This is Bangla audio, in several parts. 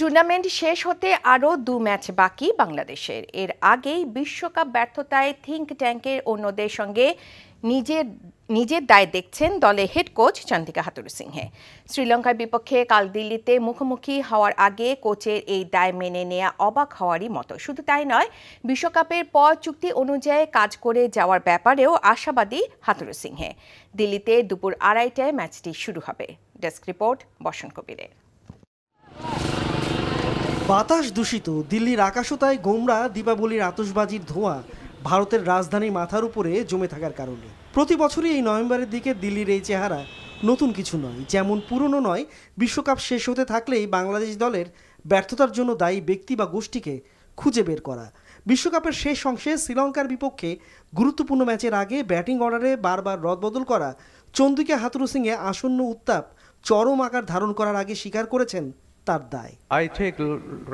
টুর্নামেন্ট শেষ হতে আরও দু ম্যাচ বাকি বাংলাদেশের এর আগেই বিশ্বকাপ ব্যর্থতায় থিঙ্ক ট্যাঙ্কের অন্যদের সঙ্গে নিজের নিজের দায় দেখছেন দলে head coach Chandika Hathurusinghe শ্রীলঙ্কার বিপক্ষে কাল দিল্লিতে মুখোমুখি হওয়ার আগে কোচের এই দায় মেনে নেয়া অবাক হওয়ারই মতো শুধু তাই নয় বিশ্বকাপের পর চুক্তি অনুযায়ী কাজ করে যাওয়ার ব্যাপারেও আশাবাদী হাতুর সিংহে দিল্লিতে দুপুর আড়াইটায় ম্যাচটি শুরু হবে ডেস্ক রিপোর্ট বসন্ত কবিরের বাতাস দূষিত দিল্লির আকাশও তাই গোমরা দীপাবলির আতসবাজির ধোঁয়া ভারতের রাজধানীর মাথার উপরে জমে থাকার কারণে প্রতি বছরই এই নভেম্বরের দিকে দিল্লির এই চেহারা নতুন কিছু নয় যেমন পুরনো নয় বিশ্বকাপ শেষ হতে থাকলেই বাংলাদেশ দলের ব্যর্থতার জন্য দায়ী ব্যক্তি বা গোষ্ঠীকে খুঁজে বের করা বিশ্বকাপের শেষ অংশে শ্রীলঙ্কার বিপক্ষে গুরুত্বপূর্ণ ম্যাচের আগে ব্যাটিং অর্ডারে বারবার রদবদল করা চন্দিকা হাতুরু সিংয়ে আসন্ন উত্তাপ চরম আকার ধারণ করার আগে স্বীকার করেছেন তার দায় I take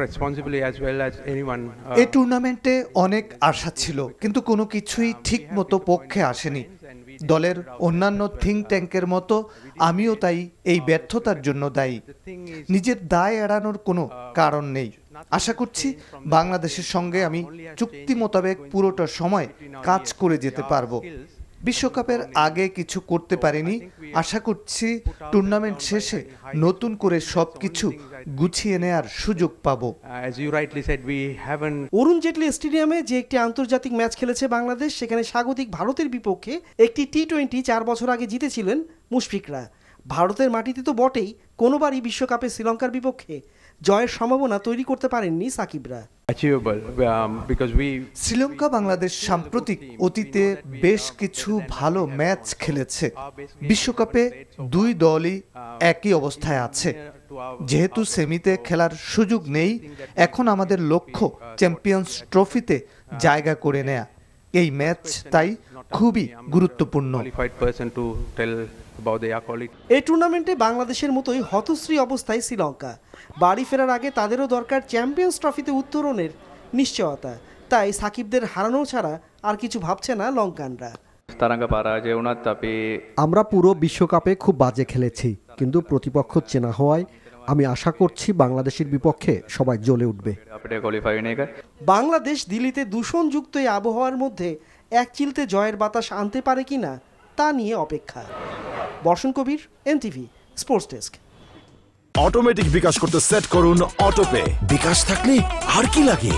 responsibility as well as anyone এই টুর্নামেন্টে অনেক আশা ছিল কিন্তু কোনো কিছুই ঠিকমতো পক্ষে আসেনি দলের অন্যান্য থিঙ্ক ট্যাঙ্কের মতো আমিও তাই এই ব্যর্থতার জন্য দায়ী নিজের দায় এড়ানোর কোনো কারণ নেই আশা করছি বাংলাদেশের সঙ্গে আমি চুক্তি মোতাবেক পুরোটা সময় কাজ করে যেতে পারবো বিশ্বকাপের আগে কিছু করতে পারিনি আশা করছি টুর্নামেন্ট শেষে নতুন করে সব কিছু গুছিয়ে নেয়ার সুযোগ পাব uh, অরুণ জেটলি স্টেডিয়ামে যে একটি আন্তর্জাতিক ম্যাচ খেলেছে বাংলাদেশ সেখানে স্বাগতিক ভারতের বিপক্ষে একটি টি টোয়েন্টি চার বছর আগে জিতেছিলেন মুশফিকরা ভারতের মাটিতে তো বটেই কোনোবারই বিশ্বকাপে শ্রীলঙ্কার বিপক্ষে জয়ের সম্ভাবনা তৈরি করতে পারেননি সাকিবরা um, শ্রীলঙ্কা বাংলাদেশ সাম্প্রতিক অতীতে বেশ কিছু ভালো ম্যাচ খেলেছে বিশ্বকাপে দুই দলই একই অবস্থায় আছে যেহেতু সেমিতে খেলার সুযোগ নেই এখন আমাদের লক্ষ্য চ্যাম্পিয়ন্স ট্রফিতে জায়গা করে নেয়া এই ম্যাচ তাই খুবই গুরুত্বপূর্ণ এই টুর্নামেন্টে বাংলাদেশের মতোই হতশ্রী অবস্থায় শ্রীলঙ্কা বাড়ি ফেরার আগে তাদেরও দরকার চ্যাম্পিয়ন্স ট্রফিতে উত্তরণের নিশ্চয়তা তাই সাকিবদের হারানো ছাড়া আর কিছু ভাবছে না লঙ্কানরা আমরা পুরো বিশ্বকাপে খুব বাজে খেলেছি কিন্তু প্রতিপক্ষ চেনা হওয়ায় আমি আশা করছি বাংলাদেশের বিপক্ষে সবাই জ্বলে উঠবে বাংলাদেশ দিল্লিতে দূষণযুক্ত এই আবহাওয়ার মধ্যে এক চিলতে জয়ের বাতাস আনতে পারে কি না তা নিয়ে অপেক্ষা Barshan Kabir NTV sports desk automatic bKash করতে সেট করুন অটোপে বিকাশ থাকলে আর কি লাগে